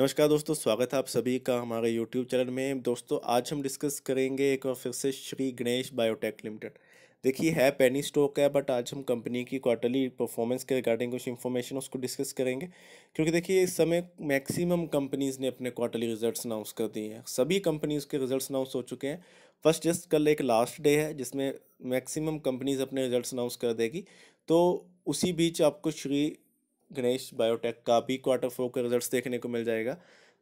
नमस्कार दोस्तों स्वागत है आप सभी का हमारे यूट्यूब चैनल में दोस्तों आज हम डिस्कस करेंगे एक बार फिर से श्री गणेश बायोटेक लिमिटेड देखिए है पेनी स्टॉक है बट आज हम कंपनी की क्वार्टरली परफॉर्मेंस के रिगार्डिंग कुछ इन्फॉर्मेशन उसको डिस्कस करेंगे क्योंकि देखिए इस समय मैक्सिमम कंपनीज़ ने अपने क्वार्टरली रिजल्ट्स अनाउंस कर दिए हैं सभी कंपनीज़ के रिजल्ट्स अनाउंस हो चुके हैं फर्स्ट जस्ट कल एक लास्ट डे है जिसमें मैक्सिमम कंपनीज़ अपने रिजल्ट अनाउंस कर देगी तो उसी बीच आपको श्री गणेश बायोटेक का भी क्वार्टर फोर का रिजल्ट देखने को मिल जाएगा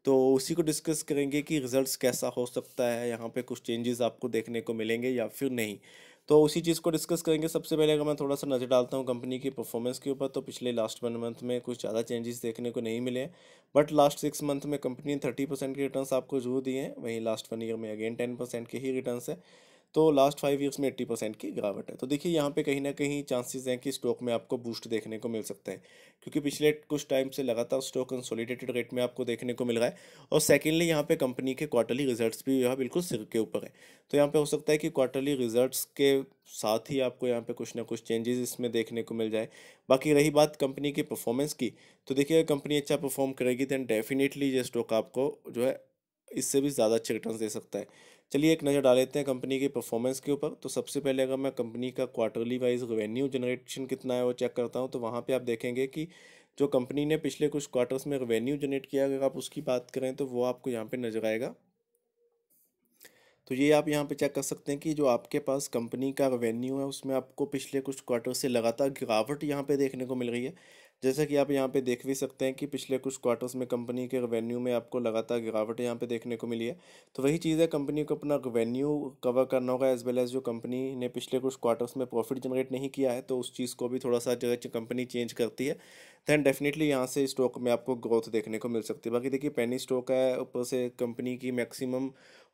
तो उसी को डिस्कस करेंगे कि रिजल्ट्स कैसा हो सकता है यहाँ पे कुछ चेंजेस आपको देखने को मिलेंगे या फिर नहीं तो उसी चीज़ को डिस्कस करेंगे सबसे पहले अगर मैं थोड़ा सा नज़र डालता हूँ कंपनी की परफॉर्मेंस के ऊपर तो पिछले लास्ट वन मंथ में कुछ ज़्यादा चेंजेस देखने को नहीं मिले बट लास्ट सिक्स मंथ में कंपनी ने थर्टी परसेंट के रिटर्न आपको जरूर दिए हैं वहीं लास्ट वन ईयर में अगेन टेन परसेंट के ही रिटर्न है तो लास्ट फाइव ईयर्स में एट्टी परसेंट की गिरावट है तो देखिए यहाँ पे कहीं ना कहीं चांसेस हैं कि स्टॉक में आपको बूस्ट देखने को मिल सकता है क्योंकि पिछले कुछ टाइम से लगातार स्टॉक कंसोलिडेटेड रेट में आपको देखने को मिल रहा है और सेकेंडली यहाँ पे कंपनी के क्वार्टरली रिजल्ट्स भी यहाँ बिल्कुल सिर के ऊपर है तो यहाँ पे हो सकता है कि क्वार्टरली रिजल्ट्स के साथ ही आपको यहाँ पे कुछ ना कुछ चेंजेस इसमें देखने को मिल जाए बाकी रही बात कंपनी की परफॉर्मेंस की तो देखिए कंपनी अच्छा परफॉर्म करेगी दैन डेफिनेटली ये स्टॉक आपको जो है इससे भी ज़्यादा अच्छे रिटर्न दे सकता है चलिए एक नज़र डाल लेते हैं कंपनी की परफॉर्मेंस के ऊपर तो सबसे पहले अगर मैं कंपनी का क्वार्टरली वाइज रेवेन्यू जनरेशन कितना है वो चेक करता हूँ तो वहाँ पर आप देखेंगे कि जो कंपनी ने पिछले कुछ क्वार्टर्स में रेवेन्यू जनरेट किया अगर आप उसकी बात करें तो वो आपको यहाँ पर नज़र आएगा तो ये आप यहाँ पे चेक कर सकते हैं कि जो आपके पास कंपनी का रेवेन्यू है उसमें आपको पिछले कुछ क्वार्टर से लगातार गिरावट यहाँ पे देखने को मिल रही है जैसा कि आप यहाँ पे देख भी सकते हैं कि पिछले कुछ क्वार्टर्स में कंपनी के रेवेन्यू में आपको लगातार गिरावट यहाँ पे देखने को मिली है तो वही चीज़ है कंपनी को अपना रेवेन्यू कवर करना होगा एज वेल एज़ जो कंपनी ने पिछले कुछ क्वार्टर्स में प्रॉफिट जनरेट नहीं किया है तो उस चीज़ को भी थोड़ा सा जो कंपनी चेंज करती है दैन डेफिनेटली यहाँ से स्टॉक में आपको ग्रोथ देखने को मिल सकती है बाकी देखिए पेनी स्टॉक है ऊपर से कंपनी की मैक्सिमम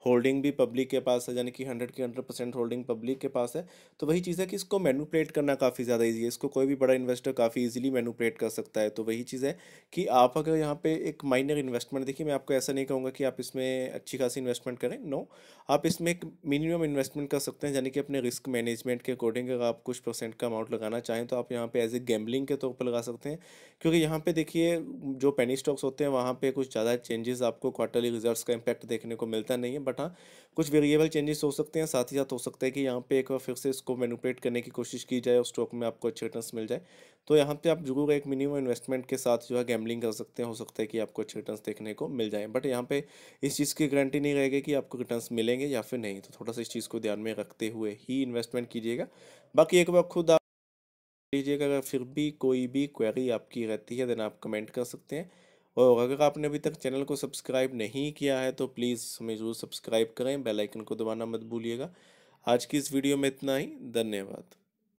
होल्डिंग भी पब्लिक के पास है यानी कि हंड्रेड की हंड्रेड परसेंट होल्डिंग पब्लिक के पास है तो वही चीज़ है कि इसको मैनुपलेट करना काफ़ी ज़्यादा ईजी है इसको कोई भी बड़ा इन्वेस्टर काफ़ी ईजिली मैनुपलेट कर सकता है तो वही चीज़ है कि आप अगर यहाँ पे एक माइनर इन्वेस्टमेंट देखिए मैं आपको ऐसा नहीं कहूँगा कि आप इसमें अच्छी खासी इन्वेस्टमेंट करें नो आप इसमें एक मिनिमम इन्वेस्टमेंट कर सकते हैं यानी कि अपने रिस्क मैनेजमेंट के अकॉर्डिंग अगर आप कुछ परसेंट का अमाउंट लगाना चाहें तो आप यहाँ पर एज ए गैम्बलिंग के तौर पर लगा सकते हैं क्योंकि यहाँ पे देखिए जो पेनी स्टॉक्स होते हैं वहाँ पे कुछ ज़्यादा चेंजेस आपको क्वार्टरली रिजल्ट्स का इंपैक्ट देखने को मिलता नहीं है बट हाँ कुछ वेरिएबल चेंजेस हो सकते हैं साथ ही साथ हो सकता है कि यहाँ पे एक बार फिर से इसको मैनुपरेट करने की कोशिश की जाए और स्टॉक में आपको अच्छे रिटर्न मिल जाए तो यहाँ पर आप जरूर एक मिनिमम इन्वेस्टमेंट के साथ जो है गैमलिंग कर सकते हैं हो सकता है कि आपको अच्छे रिटर्न देखने को मिल जाए बट यहाँ पर इस चीज़ की गारंटी नहीं रहेगी कि आपको रिटर्न मिलेंगे या फिर नहीं तो थोड़ा सा इस चीज़ को ध्यान में रखते हुए ही इन्वेस्टमेंट कीजिएगा बाकी एक बार खुद लीजिएगा अगर फिर भी कोई भी क्वेरी आपकी रहती है देन आप कमेंट कर सकते हैं और अगर आपने अभी तक चैनल को सब्सक्राइब नहीं किया है तो प्लीज़ हमें ज़रूर सब्सक्राइब करें बेल आइकन को दबाना मत भूलिएगा आज की इस वीडियो में इतना ही धन्यवाद